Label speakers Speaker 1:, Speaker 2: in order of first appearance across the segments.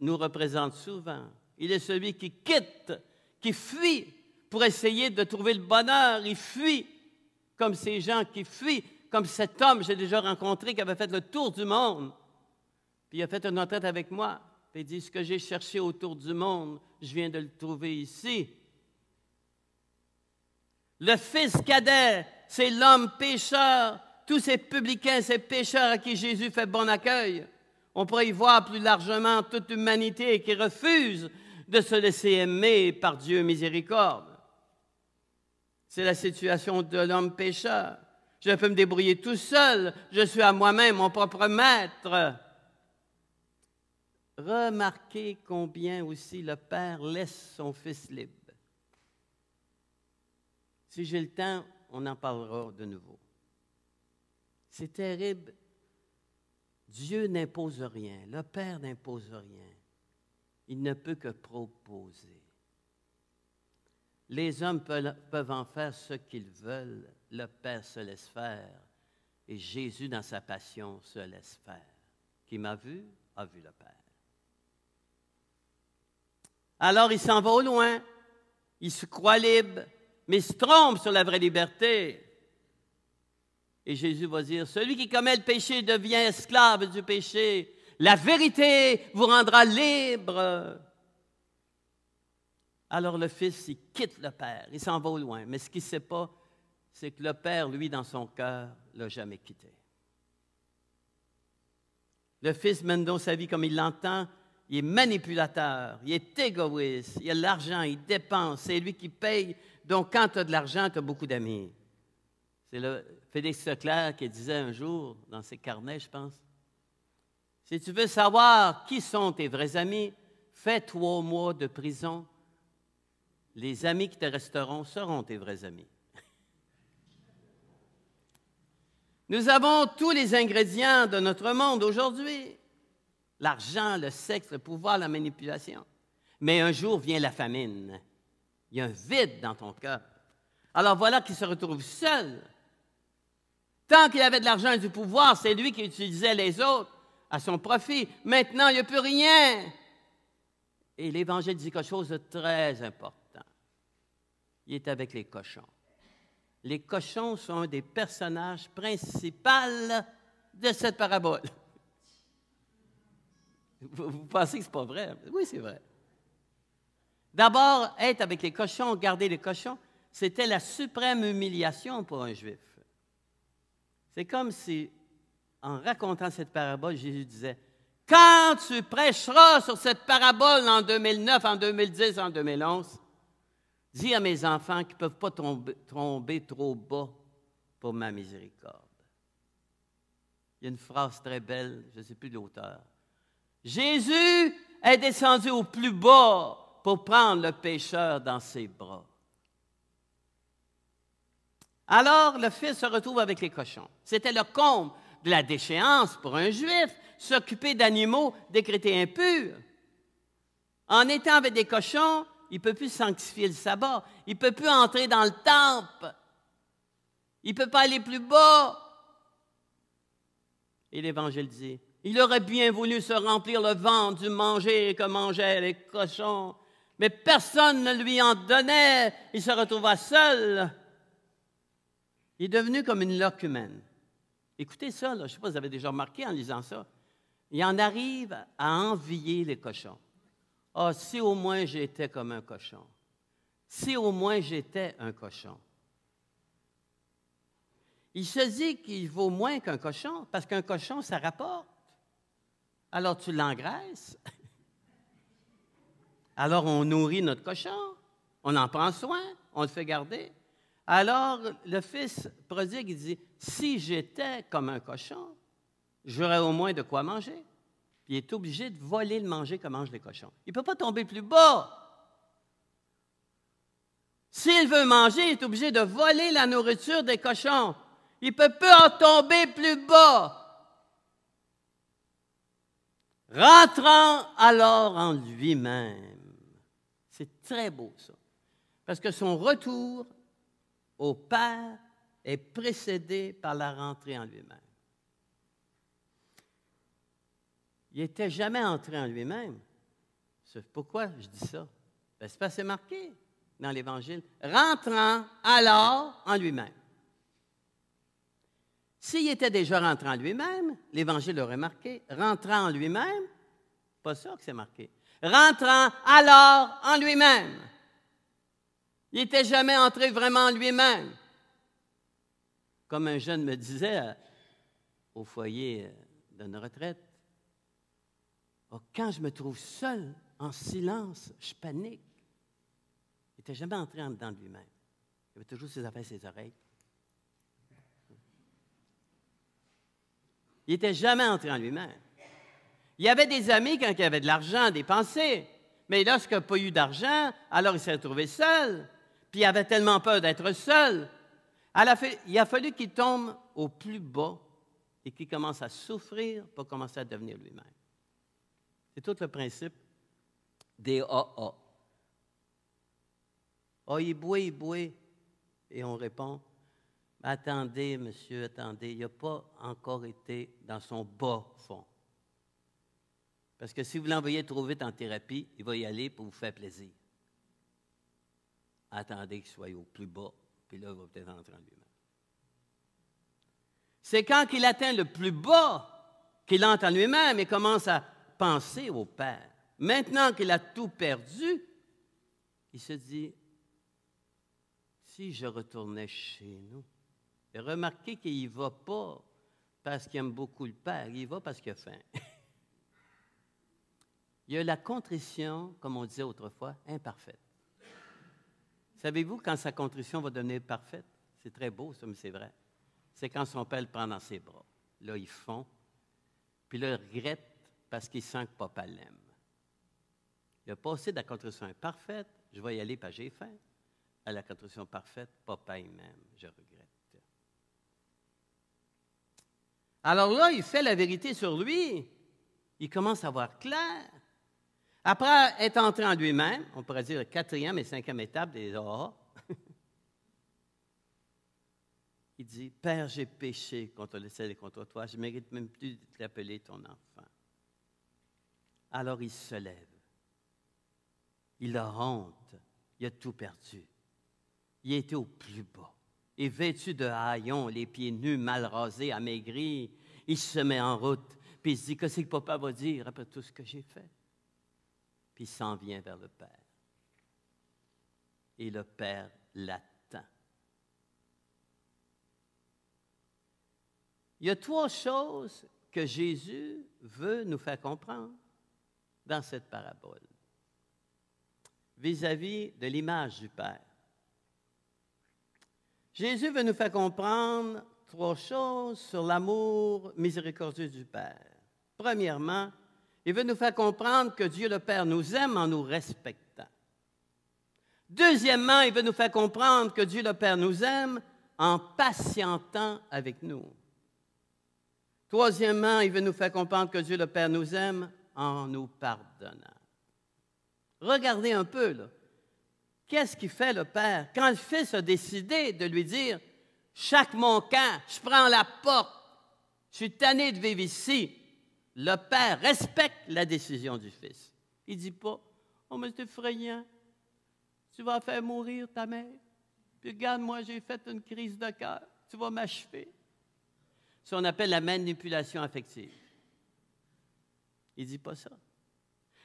Speaker 1: nous représente souvent. Il est celui qui quitte, qui fuit pour essayer de trouver le bonheur. Il fuit comme ces gens qui fuient, comme cet homme que j'ai déjà rencontré qui avait fait le tour du monde. Puis il a fait une retraite avec moi. Puis il dit, ce que j'ai cherché autour du monde, je viens de le trouver ici. Le fils cadet, c'est l'homme pécheur, tous ces publicains, ces pécheurs à qui Jésus fait bon accueil. On pourrait y voir plus largement toute l'humanité qui refuse de se laisser aimer par Dieu miséricorde. C'est la situation de l'homme pécheur. Je peux me débrouiller tout seul. Je suis à moi-même mon propre maître. Remarquez combien aussi le Père laisse son Fils libre. Si j'ai le temps, on en parlera de nouveau. C'est terrible Dieu n'impose rien, le Père n'impose rien. Il ne peut que proposer. Les hommes peuvent en faire ce qu'ils veulent, le Père se laisse faire, et Jésus dans sa passion se laisse faire. Qui m'a vu, a vu le Père. Alors il s'en va au loin, il se croit libre, mais il se trompe sur la vraie liberté. Et Jésus va dire, celui qui commet le péché devient esclave du péché. La vérité vous rendra libre. Alors le fils, il quitte le père, il s'en va au loin. Mais ce qu'il ne sait pas, c'est que le père, lui, dans son cœur, l'a jamais quitté. Le fils mène donc sa vie comme il l'entend. Il est manipulateur, il est égoïste, il a de l'argent, il dépense, c'est lui qui paye. Donc quand tu as de l'argent, tu as beaucoup d'amis. C'est le Félix Leclerc qui disait un jour dans ses carnets, je pense, si tu veux savoir qui sont tes vrais amis, fais au mois de prison. Les amis qui te resteront seront tes vrais amis. Nous avons tous les ingrédients de notre monde aujourd'hui. L'argent, le sexe, le pouvoir, la manipulation. Mais un jour vient la famine. Il y a un vide dans ton cœur. Alors voilà qu'il se retrouve seul Tant qu'il avait de l'argent et du pouvoir, c'est lui qui utilisait les autres à son profit. Maintenant, il n'y a plus rien. Et l'Évangile dit quelque chose de très important. Il est avec les cochons. Les cochons sont un des personnages principaux de cette parabole. Vous, pensez que ce n'est pas vrai? Oui, c'est vrai. D'abord, être avec les cochons, garder les cochons, c'était la suprême humiliation pour un juif. C'est comme si, en racontant cette parabole, Jésus disait, quand tu prêcheras sur cette parabole en 2009, en 2010, en 2011, dis à mes enfants qu'ils ne peuvent pas tomber, trop bas pour ma miséricorde. Il y a une phrase très belle, je ne sais plus l'auteur. Jésus est descendu au plus bas pour prendre le pécheur dans ses bras. Alors le fils se retrouve avec les cochons. C'était le comble de la déchéance pour un juif, s'occuper d'animaux décrétés impurs. En étant avec des cochons, il ne peut plus sanctifier le sabbat. Il ne peut plus entrer dans le temple. Il ne peut pas aller plus bas. Et l'Évangile dit, il aurait bien voulu se remplir le ventre du manger que mangeaient les cochons, mais personne ne lui en donnait. Il se retrouva seul. Il est devenu comme une loque humaine. Écoutez ça, je ne sais pas si vous avez déjà remarqué en lisant ça. Il en arrive à envier les cochons. Ah, oh, si au moins j'étais comme un cochon. Si au moins j'étais un cochon. Il se dit qu'il vaut moins qu'un cochon, parce qu'un cochon, ça rapporte. Alors tu l'engraisses. Alors on nourrit notre cochon, on en prend soin, on le fait garder. Alors le fils prodigue il dit, si j'étais comme un cochon, j'aurais au moins de quoi manger. il est obligé de voler le manger que mangent les cochons. Il ne peut pas tomber plus bas. S'il veut manger, il est obligé de voler la nourriture des cochons. Il ne peut pas en tomber plus bas. Rentrant alors en lui-même. C'est très beau ça. Parce que son retour au Père est précédé par la rentrée en lui-même. Il n'était jamais entré en lui-même. Pourquoi je dis ça? Ben, c'est parce c'est marqué dans l'Évangile. Rentrant alors en lui-même. S'il était déjà rentré en lui-même, l'Évangile aurait marqué. Rentrant en lui-même, pas sûr que c'est marqué. Rentrant alors en lui-même. Il n'était jamais entré vraiment en lui-même. Comme un jeune me disait euh, au foyer euh, d'une retraite, oh, quand je me trouve seul, en silence, je panique. Il n'était jamais entré en dedans de lui-même. Il avait toujours ses affaires, ses oreilles. Il n'était jamais entré en lui-même. Il avait des amis quand il avait de l'argent à dépenser, mais lorsqu'il n'a pas eu d'argent, alors il s'est retrouvé seul il avait tellement peur d'être seul. il a fallu qu'il tombe au plus bas et qu'il commence à souffrir pour commencer à devenir lui-même. C'est tout le principe des AA. Oh, il boué, il Et on répond Attendez, monsieur, attendez, il n'a pas encore été dans son bas fond. Parce que si vous l'envoyez trop vite en thérapie, il va y aller pour vous faire plaisir attendez qu'il soit au plus bas, puis là, il va peut-être entrer en lui-même. C'est quand il atteint le plus bas qu'il entre en lui-même et commence à penser au Père. Maintenant qu'il a tout perdu, il se dit, si je retournais chez nous, et remarquez qu'il n'y va pas parce qu'il aime beaucoup le Père, il y va parce qu'il a faim. il y a la contrition, comme on disait autrefois, imparfaite. Savez-vous quand sa contrition va devenir parfaite? C'est très beau, ça, mais c'est vrai. C'est quand son père le prend dans ses bras. Là, il fond. Puis là, il regrette parce qu'il sent que papa l'aime. Il a passé de la contrition parfaite. je vais y aller parce j'ai faim, à la contrition parfaite, papa il m'aime, je regrette. Alors là, il fait la vérité sur lui. Il commence à voir clair. Après être entré en lui-même, on pourrait dire quatrième et cinquième étape des il dit Père, j'ai péché contre le ciel et contre toi, je ne mérite même plus de t'appeler ton enfant. Alors il se lève. Il a honte. Il a tout perdu. Il était au plus bas. Et vêtu de haillons, les pieds nus, mal rasés, amaigris, il se met en route. Puis il se dit Qu'est-ce que papa va dire après tout ce que j'ai fait puis s'en vient vers le Père. Et le Père l'attend. Il y a trois choses que Jésus veut nous faire comprendre dans cette parabole vis-à-vis de l'image du Père. Jésus veut nous faire comprendre trois choses sur l'amour miséricordieux du Père. Premièrement, il veut nous faire comprendre que Dieu le Père nous aime en nous respectant. Deuxièmement, il veut nous faire comprendre que Dieu le Père nous aime en patientant avec nous. Troisièmement, il veut nous faire comprendre que Dieu le Père nous aime en nous pardonnant. Regardez un peu, là. Qu'est-ce qui fait le Père quand le Fils a décidé de lui dire Chaque mon cas, je prends la porte, je suis tanné de vivre ici, le père respecte la décision du fils. Il ne dit pas Oh, mais c'est effrayant, tu vas faire mourir ta mère. Puis regarde, moi, j'ai fait une crise de cœur, tu vas m'achever. C'est ce qu'on appelle la manipulation affective. Il ne dit pas ça.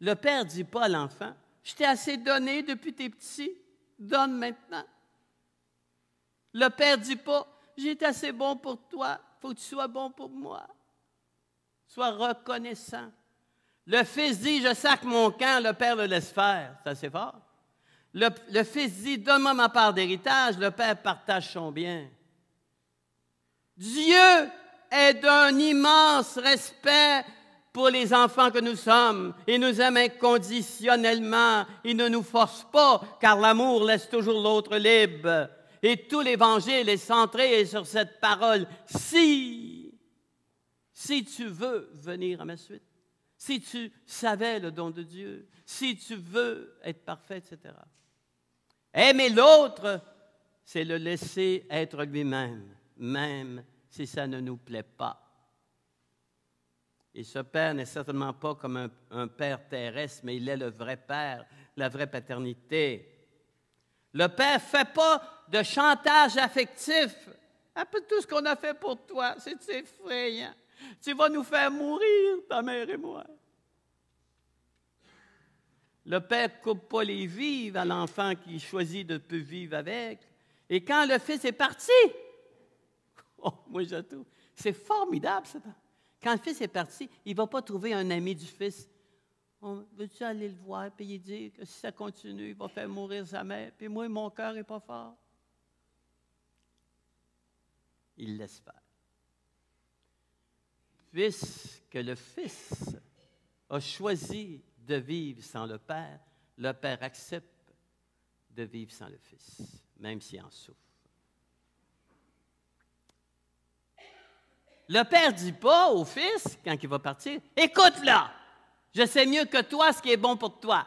Speaker 1: Le père ne dit pas à l'enfant Je t'ai assez donné depuis tes petits, donne maintenant. Le père ne dit pas J'ai été assez bon pour toi, faut que tu sois bon pour moi. Sois reconnaissant. Le fils dit, je sacre mon camp, le père le laisse faire. Ça, c'est fort. Le, fils dit, donne-moi ma part d'héritage, le père partage son bien. Dieu est d'un immense respect pour les enfants que nous sommes. Il nous aime inconditionnellement. Il ne nous force pas, car l'amour laisse toujours l'autre libre. Et tout l'Évangile est centré sur cette parole. Si si tu veux venir à ma suite, si tu savais le don de Dieu, si tu veux être parfait, etc. Aimer l'autre, c'est le laisser être lui-même, même si ça ne nous plaît pas. Et ce Père n'est certainement pas comme un, Père terrestre, mais il est le vrai Père, la vraie paternité. Le Père ne fait pas de chantage affectif. Après tout ce qu'on a fait pour toi, c'est effrayant. Tu vas nous faire mourir, ta mère et moi. Le père ne coupe pas les vives à l'enfant qui choisit de peu vivre avec. Et quand le fils est parti, oh, moi j'attends. C'est formidable, ça. Quand le fils est parti, il ne va pas trouver un ami du fils. Oh, « tu aller le voir puis il dit que si ça continue, il va faire mourir sa mère, puis moi, mon cœur n'est pas fort. Il l'espère. Puisque le Fils a choisi de vivre sans le Père, le Père accepte de vivre sans le Fils, même s'il en souffre. Le Père dit pas au Fils, quand il va partir, écoute là, je sais mieux que toi ce qui est bon pour toi.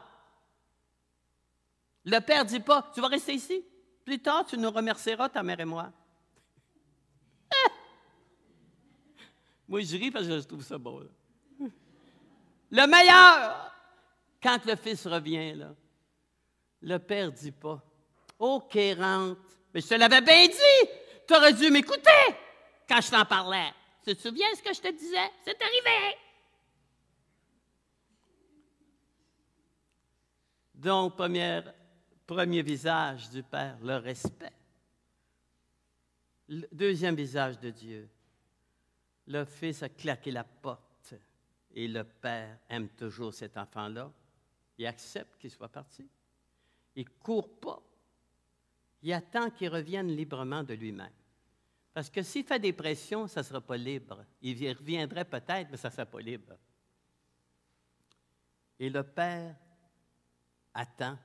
Speaker 1: Le Père dit pas, tu vas rester ici. Plus tard, tu nous remercieras, ta mère et moi. Moi, je ris parce que je trouve ça beau. Le meilleur, quand le fils revient, là, le père dit pas ok rentre. mais je te l'avais bien dit, tu aurais dû m'écouter quand je t'en parlais. Tu te souviens ce que je te disais? C'est arrivé! Donc, premier, premier visage du Père, le respect. Le deuxième visage de Dieu, le fils a claqué la porte et le père aime toujours cet enfant-là. Il accepte qu'il soit parti. Il ne court pas. Il attend qu'il revienne librement de lui-même. Parce que s'il fait des pressions, ça ne sera pas libre. Il y reviendrait peut-être, mais ça ne sera pas libre. Et le Père attend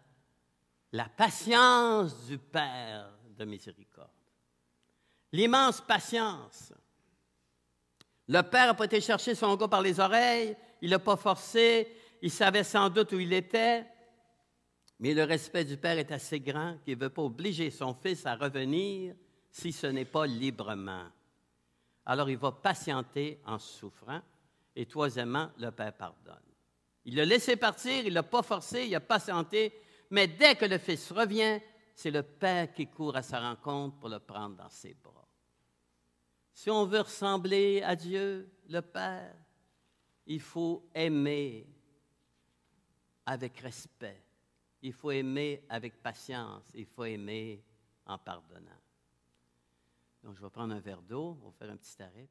Speaker 1: la patience du Père de miséricorde. L'immense patience. Le père n'a pas été chercher son gars par les oreilles, il l'a pas forcé, il savait sans doute où il était, mais le respect du père est assez grand qu'il ne veut pas obliger son fils à revenir si ce n'est pas librement. Alors il va patienter en souffrant, et troisièmement, le père pardonne. Il l'a laissé partir, il ne l'a pas forcé, il a patienté, mais dès que le fils revient, c'est le père qui court à sa rencontre pour le prendre dans ses bras. Si on veut ressembler à Dieu, le Père, il faut aimer avec respect, il faut aimer avec patience, il faut aimer en pardonnant. Donc, je vais prendre un verre d'eau, on va faire un petit arrêt.